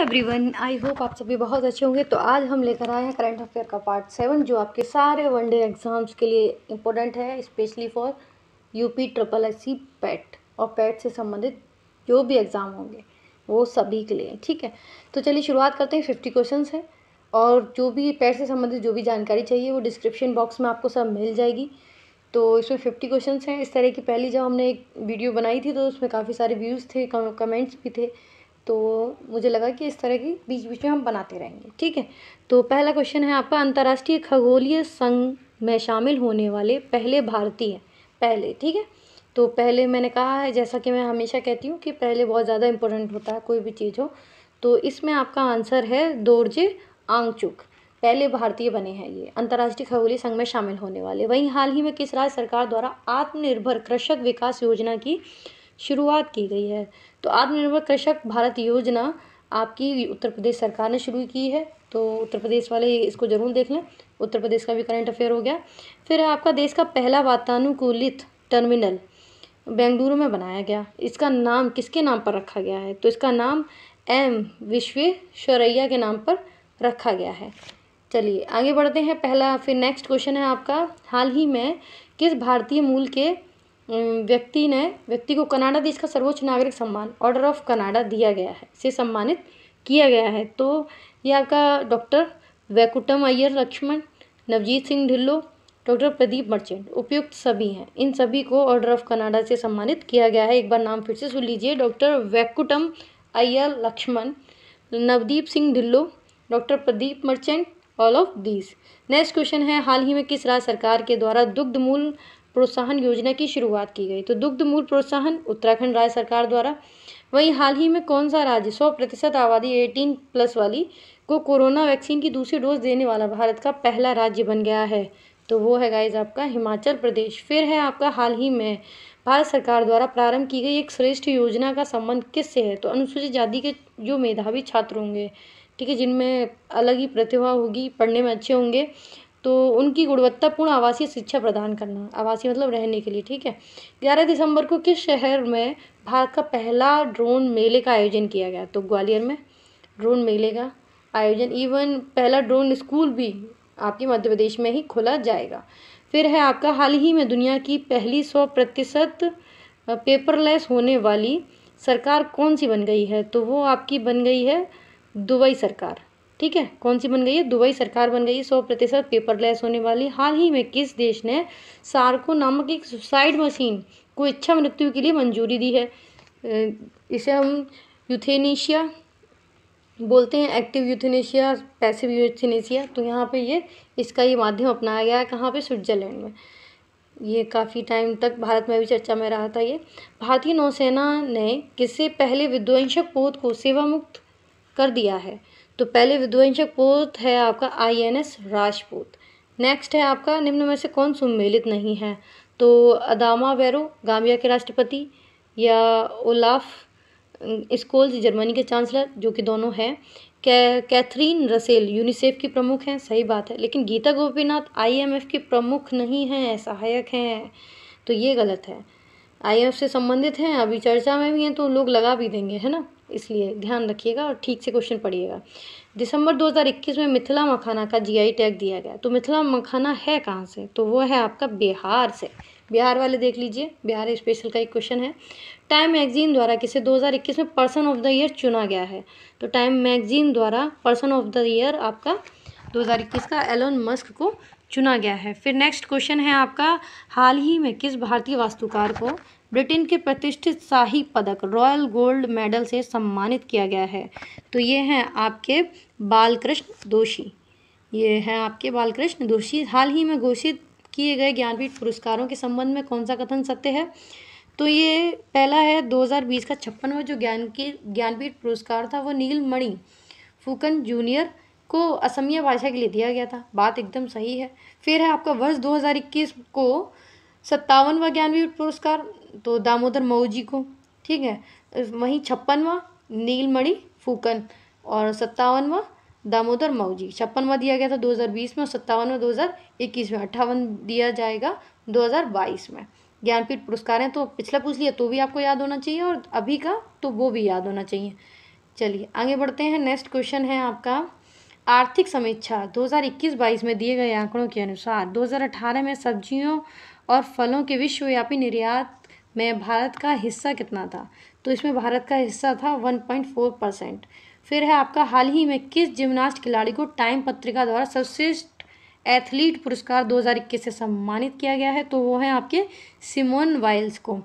everyone I hope आप सभी बहुत अच्छे होंगे तो आज हम लेकर आए हैं करंट अफेयर का पार्ट सेवन जो आपके सारे वनडे एग्ज़ाम्स के लिए इम्पोर्टेंट है specially for UP triple S C PET और पैट e से संबंधित जो भी एग्ज़ाम होंगे वो सभी के लिए ठीक है तो चलिए शुरुआत करते हैं फिफ्टी क्वेश्चन है और जो भी पैट e से संबंधित जो भी जानकारी चाहिए वो डिस्क्रिप्शन बॉक्स में आपको सब मिल जाएगी तो इसमें फिफ्टी क्वेश्चन हैं इस तरह की पहली जब हमने एक वीडियो बनाई थी तो उसमें काफ़ी सारे व्यूज़ थे कमेंट्स भी थे तो मुझे लगा कि इस तरह की बीच बीच में हम बनाते रहेंगे ठीक है तो पहला क्वेश्चन है आपका अंतर्राष्ट्रीय खगोलीय संघ में शामिल होने वाले पहले भारतीय पहले ठीक है तो पहले मैंने कहा है जैसा कि मैं हमेशा कहती हूँ कि पहले बहुत ज़्यादा इम्पोर्टेंट होता है कोई भी चीज़ हो तो इसमें आपका आंसर है दोरजे आंगचुक पहले भारतीय बने हैं ये अंतर्राष्ट्रीय खगोलीय संघ में शामिल होने वाले वहीं हाल ही में किस राज्य सरकार द्वारा आत्मनिर्भर कृषक विकास योजना की शुरुआत की गई है तो आत्मनिर्भर कृषक भारत योजना आपकी उत्तर प्रदेश सरकार ने शुरू की है तो उत्तर प्रदेश वाले इसको ज़रूर देख लें उत्तर प्रदेश का भी करंट अफेयर हो गया फिर आपका देश का पहला वातानुकूलित टर्मिनल बेंगलुरु में बनाया गया इसका नाम किसके नाम पर रखा गया है तो इसका नाम एम विश्वेश्वरैया के नाम पर रखा गया है चलिए आगे बढ़ते हैं पहला फिर नेक्स्ट क्वेश्चन है आपका हाल ही में किस भारतीय मूल के व्यक्ति ने व्यक्ति को कनाडा देश का सर्वोच्च नागरिक सम्मान ऑर्डर ऑफ कनाडा दिया गया है से सम्मानित किया गया है तो ये आपका डॉक्टर वैकुटम अय्यर लक्ष्मण नवजीत सिंह ढिल्लो डॉक्टर प्रदीप मर्चेंट उपयुक्त सभी हैं इन सभी को ऑर्डर ऑफ कनाडा से सम्मानित किया गया है एक बार नाम फिर से सुन लीजिए डॉक्टर वैकुटम Iyer Laxman Navdeep Singh Dhillon doctor Pradeep Merchant all of these next question है हाल ही में किस राज्य सरकार के द्वारा दुग्ध मूल प्रोत्साहन योजना की शुरुआत की गई तो दुग्ध मूल प्रोत्साहन उत्तराखंड राज्य सरकार द्वारा वहीं हाल ही में कौन सा राज्य सौ प्रतिशत आबादी एटीन प्लस वाली को कोरोना वैक्सीन की दूसरी डोज देने वाला भारत का पहला राज्य बन गया है तो वो है गाइज आपका हिमाचल प्रदेश फिर है आपका हाल ही में भारत सरकार द्वारा प्रारंभ की गई एक श्रेष्ठ योजना का संबंध किससे है तो अनुसूचित जाति के जो मेधावी छात्र होंगे ठीक है जिनमें अलग ही प्रतिभा होगी पढ़ने में अच्छे होंगे तो उनकी गुणवत्तापूर्ण आवासीय शिक्षा प्रदान करना आवासीय मतलब रहने के लिए ठीक है ग्यारह दिसंबर को किस शहर में भारत का पहला ड्रोन मेले का आयोजन किया गया तो ग्वालियर में ड्रोन मेले का आयोजन इवन पहला ड्रोन स्कूल भी आपके मध्य प्रदेश में ही खोला जाएगा फिर है आपका हाल ही में दुनिया की पहली सौ प्रतिशत पेपरलेस होने वाली सरकार कौन सी बन गई है तो वो आपकी बन गई है दुबई सरकार ठीक है कौन सी बन गई है दुबई सरकार बन गई है सौ प्रतिशत पेपरलेस होने वाली हाल ही में किस देश ने सार्को नामक एक सुसाइड मशीन को इच्छा मृत्यु के लिए मंजूरी दी है इसे हम यूथेनेशिया बोलते हैं एक्टिव यूथेनेशिया पैसिव यूथेनेशिया तो यहाँ पे ये इसका ये माध्यम अपनाया गया है कहाँ पे स्विट्जरलैंड में ये काफ़ी टाइम तक भारत में भी चर्चा में रहा था ये भारतीय नौसेना ने किससे पहले विध्वंसक पोत को सेवामुक्त कर दिया है तो पहले विध्वंसक पोत है आपका I N S Rajput next है आपका निम्न में से कौन सुमेलित नहीं है तो अदामा बैरो गाम्बिया के राष्ट्रपति या ओलाफ स्कोल्स जर्मनी के चांसलर जो कि दोनों हैं कै कैथरीन रसेल यूनिसेफ की प्रमुख हैं सही बात है लेकिन गीता गोपीनाथ आईएमएफ की प्रमुख नहीं हैं सहायक हैं तो ये गलत है आईएमएफ से संबंधित हैं अभी चर्चा में भी हैं तो लोग लगा भी देंगे है ना इसलिए ध्यान रखिएगा और ठीक से क्वेश्चन पढ़िएगा दिसंबर 2021 में मिथिला मखाना का जीआई टैग दिया गया तो मिथिला मखाना है कहाँ से तो वो है आपका बिहार से बिहार वाले देख लीजिए बिहार स्पेशल का एक क्वेश्चन है टाइम मैगजीन द्वारा किसे 2021 में पर्सन ऑफ द ईयर चुना गया है तो टाइम मैगजीन द्वारा पर्सन ऑफ द ईयर आपका दो का एलोन मस्क को चुना गया है फिर नेक्स्ट क्वेश्चन है आपका हाल ही में किस भारतीय वास्तुकार को ब्रिटेन के प्रतिष्ठित शाही पदक रॉयल गोल्ड मेडल से सम्मानित किया गया है तो ये हैं आपके बालकृष्ण दोषी ये हैं आपके बालकृष्ण दोषी हाल ही में घोषित किए गए ज्ञानपीठ पुरस्कारों के संबंध में कौन सा कथन सत्य है तो ये पहला है 2020 का छप्पनवा जो ज्ञान की ज्ञानपीठ पुरस्कार था वो नील मणि फूकन जूनियर को असमिया भाषा के लिए दिया गया था बात एकदम सही है फिर है आपका वर्ष 2021 को सत्तावनवा ज्ञानपीठ पुरस्कार तो दामोदर मऊ जी को ठीक है वहीं छप्पनवा नीलमणि फूकन और सत्तावनवा दामोदर मऊ जी छप्पनवा दिया गया था 2020 में और सत्तावनवा 2021 में अट्ठावन दिया जाएगा 2022 में ज्ञानपीठ पुरस्कार हैं तो पिछला पूछ लिया तो भी आपको याद होना चाहिए और अभी का तो वो भी याद होना चाहिए चलिए आगे बढ़ते हैं नेक्स्ट क्वेश्चन है आपका आर्थिक समीक्षा 2021-22 में दिए गए आंकड़ों के अनुसार 2018 में सब्जियों और फलों के विश्वव्यापी निर्यात में भारत का हिस्सा कितना था तो इसमें भारत का हिस्सा था वन पॉइंट फोर परसेंट फिर है आपका हाल ही में किस जिम्नास्ट खिलाड़ी को टाइम पत्रिका द्वारा सर्वश्रेष्ठ एथलीट पुरस्कार 2021 से सम्मानित किया गया है तो वो है आपके सिमोन वाइल्स को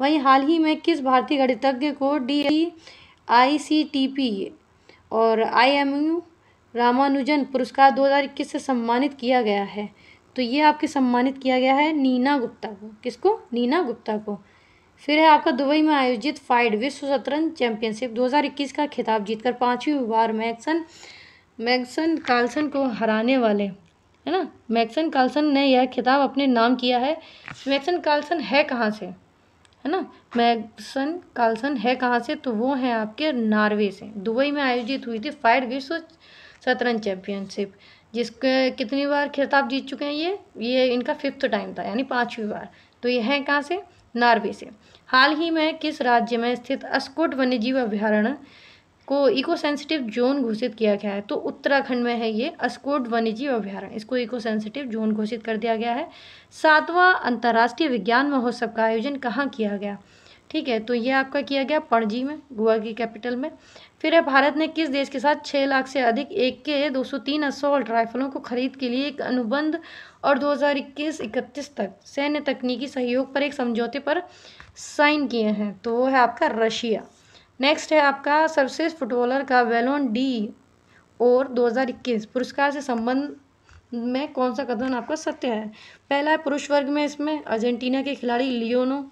वहीं हाल ही में किस भारतीय गणितज्ञ को D I C T P और आई एम यू रामानुजन पुरस्कार 2021 से सम्मानित किया गया है तो ये आपके सम्मानित किया गया है नीना गुप्ता को किसको नीना गुप्ता को फिर है आपका दुबई में आयोजित फाइड विश्व शतरंज चैंपियनशिप 2021 का खिताब जीतकर पांचवी बार मैक्सन मैक्सन कार्लसन को हराने वाले है ना मैक्सन कार्लसन ने यह खिताब अपने नाम किया है मैक्सन कार्लसन है कहाँ से है ना मैक्सन कार्लसन है कहाँ से तो वो हैं आपके नॉर्वे से दुबई में आयोजित हुई थी फाइड विश्व शतरंज चैंपियनशिप जिसके कितनी बार खिताब जीत चुके हैं ये ये इनका फिफ्थ टाइम था यानी पाँचवीं बार तो ये हैं कहाँ से नॉर्वे से हाल ही में किस राज्य में स्थित अस्कोट वन्यजीव अभ्यारण्य को इको सेंसिटिव जोन घोषित किया गया है तो उत्तराखंड में है ये अस्कोट वन्यजीव अभ्यारण्य इसको इको सेंसिटिव जोन घोषित कर दिया गया है सातवां अंतर्राष्ट्रीय विज्ञान महोत्सव का आयोजन कहाँ किया गया ठीक है तो ये आपका किया गया पणजी में गोवा की कैपिटल में फिर है भारत ने किस देश के साथ छः लाख से अधिक एक के दो सौ तीन असोल्ट राइफलों को खरीद के लिए एक अनुबंध और दो हज़ार इक्कीस इकतीस तक सैन्य तकनीकी सहयोग पर एक समझौते पर साइन किए हैं तो वो है आपका रशिया नेक्स्ट है आपका सर्वश्रेष्ठ फुटबॉलर का वेलोन डी और 2021 पुरस्कार से संबंध में कौन सा कथन आपका सत्य है पहला है पुरुष वर्ग में इसमें अर्जेंटीना के खिलाड़ी लियोनो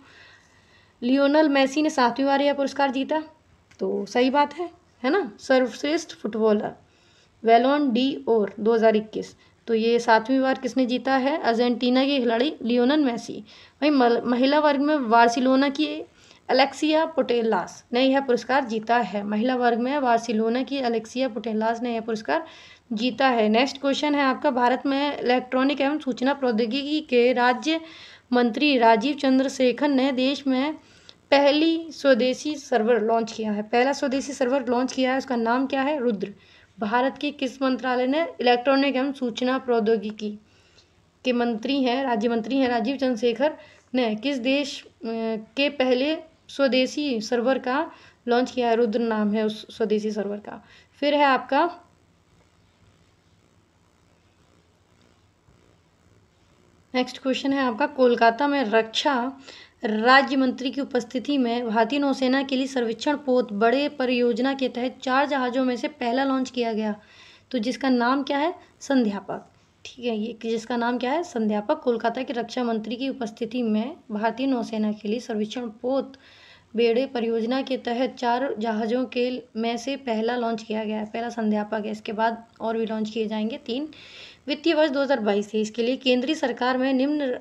लियोनल मेसी ने सातवीं बार यह पुरस्कार जीता तो सही बात है है ना सर्वश्रेष्ठ फुटबॉलर वेलोन डी हज़ार 2021 तो ये सातवीं बार किसने जीता है अर्जेंटीना के खिलाड़ी लियोनल मैसी वहीं महिला वर्ग में बार्सिलोना की अलेक्सिया पोटेलास ने यह पुरस्कार जीता है महिला वर्ग में बार्सिलोना की अलेक्सिया पुटेलास ने यह पुरस्कार जीता है नेक्स्ट क्वेश्चन है आपका भारत में इलेक्ट्रॉनिक एवं सूचना प्रौद्योगिकी के राज्य मंत्री राजीव चंद्रशेखर ने देश में पहली स्वदेशी सर्वर लॉन्च किया है पहला स्वदेशी सर्वर लॉन्च किया है उसका नाम क्या है रुद्र भारत के किस मंत्रालय ने इलेक्ट्रॉनिक एवं सूचना प्रौद्योगिकी के मंत्री हैं राज्य मंत्री हैं राजीव चंद्रशेखर ने किस देश के पहले स्वदेशी सर्वर का लॉन्च किया है रुद्र नाम है उस स्वदेशी सर्वर का फिर है आपका नेक्स्ट क्वेश्चन है आपका कोलकाता में रक्षा राज्य मंत्री की उपस्थिति में भारतीय नौसेना के लिए सर्वेक्षण पोत बड़े परियोजना के तहत चार जहाज़ों में से पहला लॉन्च किया गया तो जिसका नाम क्या है संध्यापक ठीक है ये जिसका नाम क्या है संध्यापक कोलकाता के रक्षा मंत्री की उपस्थिति में भारतीय नौसेना के लिए सर्वेक्षण पोत बेड़े परियोजना के तहत चार जहाज़ों के में से पहला लॉन्च किया गया है पहला संध्यापक है इसके बाद और भी लॉन्च किए जाएंगे तीन वित्तीय वर्ष 2022 से इसके लिए केंद्रीय सरकार में निम्न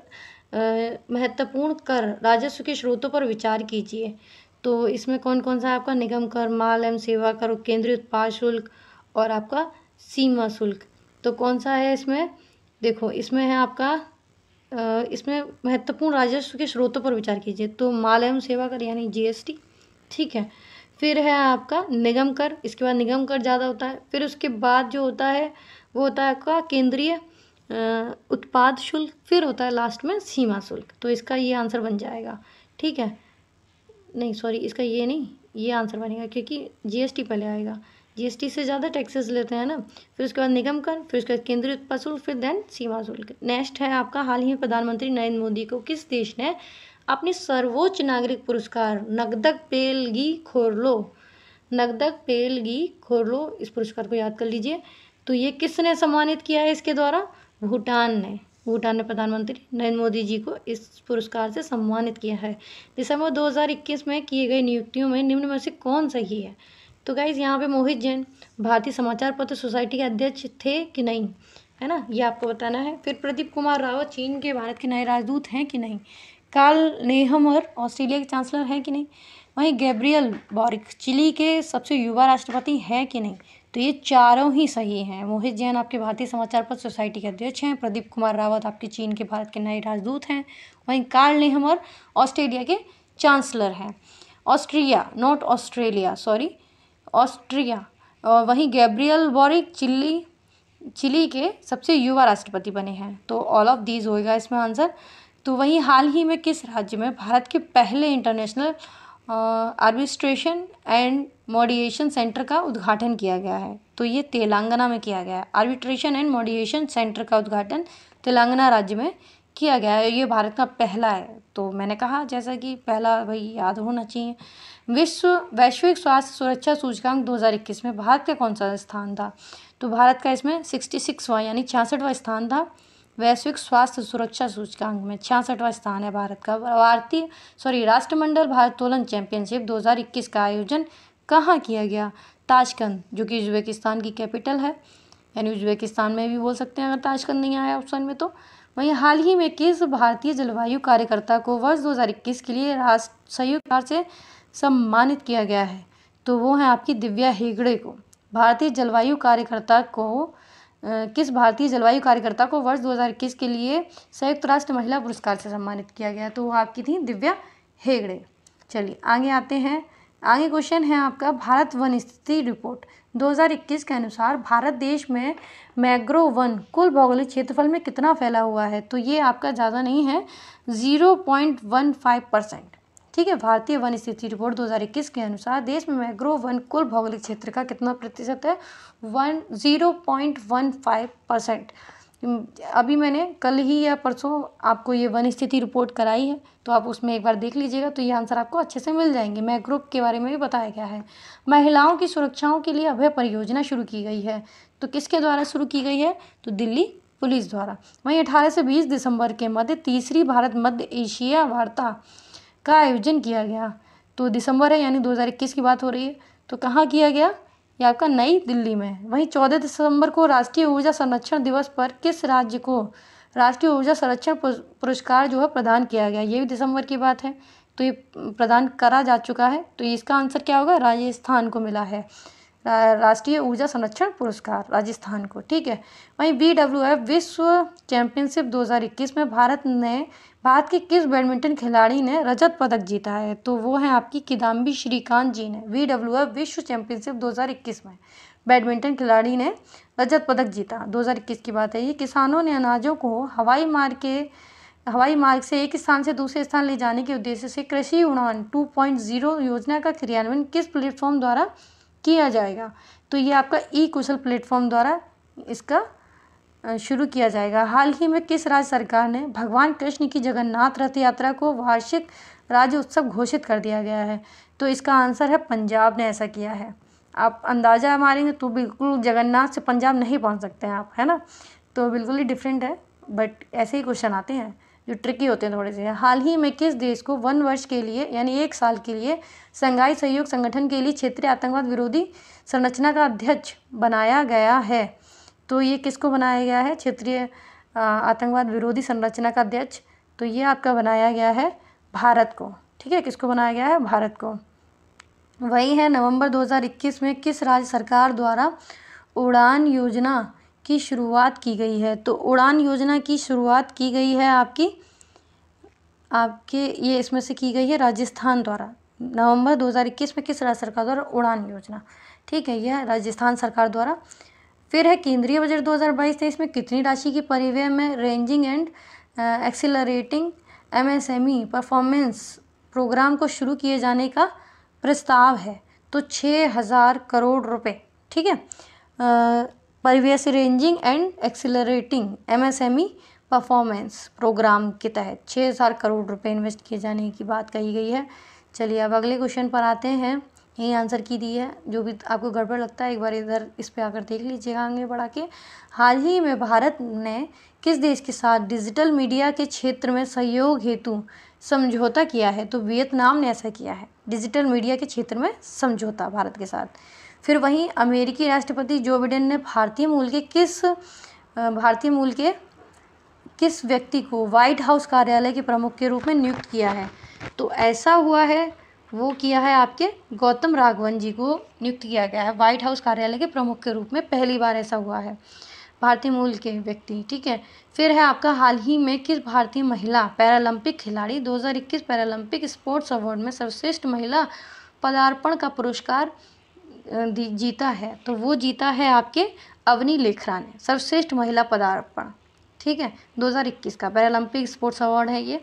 महत्वपूर्ण कर राजस्व के स्रोतों पर विचार कीजिए तो इसमें कौन कौन सा है आपका निगम कर माल एवं सेवा कर केंद्रीय उत्पाद शुल्क और आपका सीमा शुल्क तो कौन सा है इसमें देखो इसमें है आपका इसमें महत्वपूर्ण राजस्व के स्रोतों पर विचार कीजिए तो माल एवं सेवा कर यानी जीएसटी ठीक है फिर है आपका निगम कर इसके बाद निगम कर ज़्यादा होता है फिर उसके बाद जो होता है वो होता है आपका केंद्रीय उत्पाद शुल्क फिर होता है लास्ट में सीमा शुल्क तो इसका ये आंसर बन जाएगा ठीक है नहीं सॉरी इसका ये नहीं ये आंसर बनेगा क्योंकि जीएसटी पहले आएगा जीएसटी से ज़्यादा टैक्सेस लेते हैं ना फिर उसके बाद निगम कर फिर उसके बाद केंद्रीय उत्पाद शुल्क फिर देन सीमा शुल्क नेक्स्ट है आपका हाल ही में प्रधानमंत्री नरेंद्र मोदी को किस देश ने अपने सर्वोच्च नागरिक पुरस्कार नगदक पेलगी खोरलो नगदक पेलगी खोरलो इस पुरस्कार को याद कर लीजिए तो ये किसने सम्मानित किया है इसके द्वारा भूटान ने भूटान ने प्रधानमंत्री नरेंद्र मोदी जी को इस पुरस्कार से सम्मानित किया है दिसंबर 2021 में किए गए नियुक्तियों में निम्न में से कौन सही है तो गाइज यहाँ पे मोहित जैन भारतीय समाचार पत्र सोसाइटी के अध्यक्ष थे कि नहीं है ना ये आपको बताना है फिर प्रदीप कुमार रावत चीन के भारत के नए राजदूत हैं कि नहीं कार्ल और ऑस्ट्रेलिया के चांसलर हैं कि नहीं वहीं गैब्रियल बॉरिक चिली के सबसे युवा राष्ट्रपति हैं कि नहीं तो ये चारों ही सही हैं मोहित जैन आपके भारतीय समाचार पत्र सोसाइटी के अध्यक्ष हैं प्रदीप कुमार रावत आपके चीन के भारत के नए राजदूत हैं वहीं कार्ल नेहमर ऑस्ट्रेलिया के चांसलर हैं Austria not Australia sorry Austria वहीं गैब्रियल बॉरिक चिल्ली चिली के सबसे युवा राष्ट्रपति बने हैं तो ऑल ऑफ दीज होएगा इसमें आंसर तो वहीं हाल ही में किस राज्य में भारत के पहले international arbitration and mediation centre का उद्घाटन किया गया है तो ये तेलंगाना में किया गया है आर्बिट्रेशन एंड मॉडिएशन सेंटर का उद्घाटन तेलंगाना राज्य में किया गया है ये भारत का पहला है तो मैंने कहा जैसा कि पहला भाई याद होना चाहिए विश्व वैश्विक स्वास्थ्य सुरक्षा सूचकांक 2021 में भारत का कौन सा स्थान था तो भारत का इसमें सिक्सटी सिक्सवा यानी छियासठवा स्थान था वैश्विक स्वास्थ्य सुरक्षा सूचकांक में छियासठवां स्थान है भारत का भारतीय सॉरी राष्ट्रमंडल भारतोलन चैंपियनशिप 2021 का आयोजन कहाँ किया गया ताशकंद जो कि उज्बेकिस्तान की कैपिटल है यानी उज्बेकिस्तान में भी बोल सकते हैं अगर ताशकंद नहीं आया ऑप्शन में तो वहीं हाल ही में किस भारतीय जलवायु कार्यकर्ता को वर्ष दो के लिए राष्ट्र संयुक्त से सम्मानित किया गया है तो वो है आपकी दिव्या हेगड़े को भारतीय जलवायु कार्यकर्ता को किस भारतीय जलवायु कार्यकर्ता को वर्ष 2021 के लिए संयुक्त राष्ट्र महिला पुरस्कार से सम्मानित किया गया तो वो आपकी थी दिव्या हेगड़े चलिए आगे आते हैं आगे क्वेश्चन है आपका भारत वन स्थिति रिपोर्ट 2021 के अनुसार भारत देश में मैग्रो वन कुल भौगोलिक क्षेत्रफल में कितना फैला हुआ है तो ये आपका ज़्यादा नहीं है 0.15 परसेंट ठीक है भारतीय वन स्थिति रिपोर्ट 2021 के अनुसार देश में मैग्रोव वन कुल भौगोलिक क्षेत्र का कितना प्रतिशत है one zero point one five percent अभी मैंने कल ही या परसों आपको ये वन स्थिति रिपोर्ट कराई है तो आप उसमें एक बार देख लीजिएगा तो ये आंसर आपको अच्छे से मिल जाएंगे मैग्रोव के बारे में भी बताया गया है महिलाओं की सुरक्षाओं के लिए अभय परियोजना शुरू की गई है तो किसके द्वारा शुरू की गई है तो दिल्ली पुलिस द्वारा वहीं अठारह से बीस दिसंबर के मध्य तीसरी भारत मध्य एशिया वार्ता का आयोजन किया गया तो दिसंबर है यानी 2021 की बात हो रही है तो कहाँ किया गया ये आपका नई दिल्ली में वहीं चौदह दिसंबर को राष्ट्रीय ऊर्जा संरक्षण दिवस पर किस राज्य को राष्ट्रीय ऊर्जा संरक्षण पुरस्कार जो है प्रदान किया गया ये भी दिसंबर की बात है तो ये प्रदान करा जा चुका है तो इसका आंसर क्या होगा राजस्थान को मिला है राष्ट्रीय ऊर्जा संरक्षण पुरस्कार राजस्थान को ठीक है वहीं बी डब्ल्यू एफ विश्व चैंपियनशिप 2021 में भारत ने भारत के किस बैडमिंटन खिलाड़ी ने रजत पदक जीता है तो वो है आपकी किदाम्बी श्रीकांत जी ने वी डब्ल्यू एफ विश्व चैंपियनशिप 2021 में बैडमिंटन खिलाड़ी ने रजत पदक जीता 2021 की बात है ये किसानों ने अनाजों को हवाई मार्ग के हवाई मार्ग से एक स्थान से दूसरे स्थान ले जाने के उद्देश्य से कृषि उड़ान 2.0 योजना का क्रियान्वयन किस प्लेटफॉर्म द्वारा किया जाएगा तो ये आपका ई कुशल प्लेटफॉर्म द्वारा इसका शुरू किया जाएगा हाल ही में किस राज्य सरकार ने भगवान कृष्ण की जगन्नाथ रथ यात्रा को वार्षिक राज्य उत्सव घोषित कर दिया गया है तो इसका आंसर है पंजाब ने ऐसा किया है आप अंदाज़ा मारेंगे तो बिल्कुल जगन्नाथ से पंजाब नहीं पहुंच सकते हैं आप है ना तो बिल्कुल ही डिफरेंट है बट ऐसे ही क्वेश्चन आते हैं जो ट्रिकी होते हैं थोड़े से हाल ही में किस देश को वन वर्ष के लिए यानी एक साल के लिए संघाई सहयोग संगठन के लिए क्षेत्रीय आतंकवाद विरोधी संरचना का अध्यक्ष बनाया गया है तो ये किसको बनाया गया है क्षेत्रीय आतंकवाद विरोधी संरचना का अध्यक्ष तो ये आपका बनाया गया है भारत को ठीक है किसको बनाया गया है भारत को वही है नवंबर 2021 में किस राज्य सरकार द्वारा उड़ान योजना की शुरुआत की गई है तो उड़ान योजना की शुरुआत की गई है आपकी आपके ये इसमें से की गई है राजस्थान द्वारा नवंबर 2021 में किस राज्य सरकार द्वारा उड़ान योजना ठीक है यह राजस्थान सरकार द्वारा फिर है केंद्रीय बजट 2022 हज़ार में कितनी राशि की परिव्यय में ranging and accelerating MSME performance programme को शुरू किए जाने का प्रस्ताव है तो छः हज़ार करोड़ रुपए ठीक है परिव्यय से ranging and accelerating MSME performance programme के तहत छः हज़ार करोड़ रुपए इन्वेस्ट किए जाने की बात कही गई है चलिए अब अगले क्वेश्चन पर आते हैं यही आंसर की दी है जो भी आपको गड़बड़ लगता है एक बार इधर इस पर आकर देख लीजिएगा आगे बढ़ा के हाल ही में भारत ने किस देश के साथ डिजिटल मीडिया के क्षेत्र में सहयोग हेतु समझौता किया है तो वियतनाम ने ऐसा किया है डिजिटल मीडिया के क्षेत्र में समझौता भारत के साथ फिर वहीं अमेरिकी राष्ट्रपति जो बिडेन ने भारतीय मूल के किस भारतीय मूल के किस व्यक्ति को व्हाइट हाउस कार्यालय के प्रमुख के रूप में नियुक्त किया है तो ऐसा हुआ है वो किया है आपके गौतम राघवन जी को नियुक्त किया गया है व्हाइट हाउस कार्यालय के प्रमुख के रूप में पहली बार ऐसा हुआ है भारतीय मूल के व्यक्ति ठीक है फिर है आपका हाल ही में किस भारतीय महिला पैरालंपिक खिलाड़ी 2021 पैरालंपिक स्पोर्ट्स अवार्ड में सर्वश्रेष्ठ महिला पदार्पण का पुरस्कार जीता है तो वो जीता है आपके अवनी लेखरा ने सर्वश्रेष्ठ महिला पदार्पण ठीक है 2021 का पैरालंपिक स्पोर्ट्स अवार्ड है ये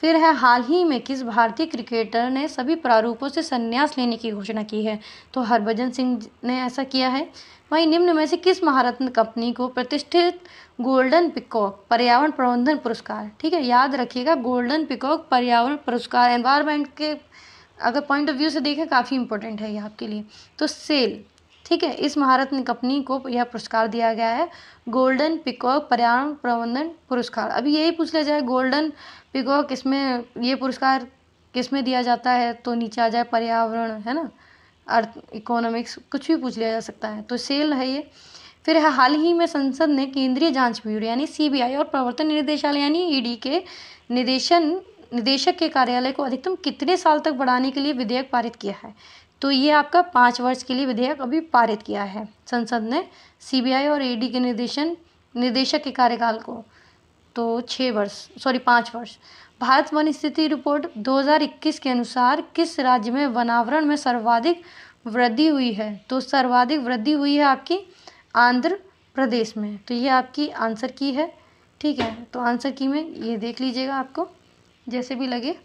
फिर है हाल ही में किस भारतीय क्रिकेटर ने सभी प्रारूपों से संन्यास लेने की घोषणा की है तो हरभजन सिंह ने ऐसा किया है वहीं निम्न में से किस महारत्न कंपनी को प्रतिष्ठित गोल्डन पिकॉक पर्यावरण प्रबंधन पुरस्कार ठीक है याद रखिएगा गोल्डन पिकॉक पर्यावरण पुरस्कार एनवायरमेंट के अगर पॉइंट ऑफ व्यू से देखें काफ़ी इंपॉर्टेंट है ये आपके लिए तो सेल ठीक है इस महारत्न कंपनी को यह पुरस्कार दिया गया है गोल्डन पिकॉक पर्यावरण प्रबंधन पुरस्कार अभी यही पूछ लिया जाए गोल्डन पिकॉक किसमें ये पुरस्कार किस में दिया जाता है तो नीचे आ जाए पर्यावरण है ना अर्थ इकोनॉमिक्स कुछ भी पूछ लिया जा सकता है तो सेल है ये फिर हाल ही में संसद ने केंद्रीय जांच ब्यूरो यानी सीबीआई और प्रवर्तन निदेशालय यानी ईडी के निदेशन निदेशक के कार्यालय को अधिकतम कितने साल तक बढ़ाने के लिए विधेयक पारित किया है तो ये आपका पाँच वर्ष के लिए विधेयक अभी पारित किया है संसद ने सीबीआई और ईडी के निर्देशन निर्देशक के कार्यकाल को तो छः वर्ष सॉरी पाँच वर्ष भारत वन स्थिति रिपोर्ट 2021 के अनुसार किस राज्य में वनावरण में सर्वाधिक वृद्धि हुई है तो सर्वाधिक वृद्धि हुई है आपकी आंध्र प्रदेश में तो ये आपकी आंसर की है ठीक है तो आंसर की में ये देख लीजिएगा आपको जैसे भी लगे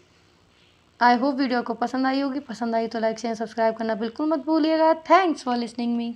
आई होप वीडियो को पसंद आई होगी पसंद आई तो लाइक शेयर सब्सक्राइब करना बिल्कुल मत भूलिएगा थैंक्स फॉर लिसनिंग मी